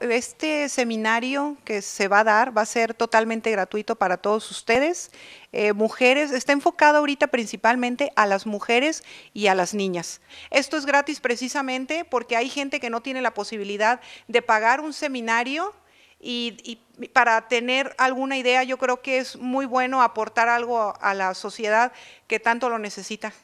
Este seminario que se va a dar va a ser totalmente gratuito para todos ustedes. Eh, mujeres, está enfocado ahorita principalmente a las mujeres y a las niñas. Esto es gratis precisamente porque hay gente que no tiene la posibilidad de pagar un seminario y, para tener alguna idea, yo creo que es muy bueno aportar algo a la sociedad que tanto lo necesita.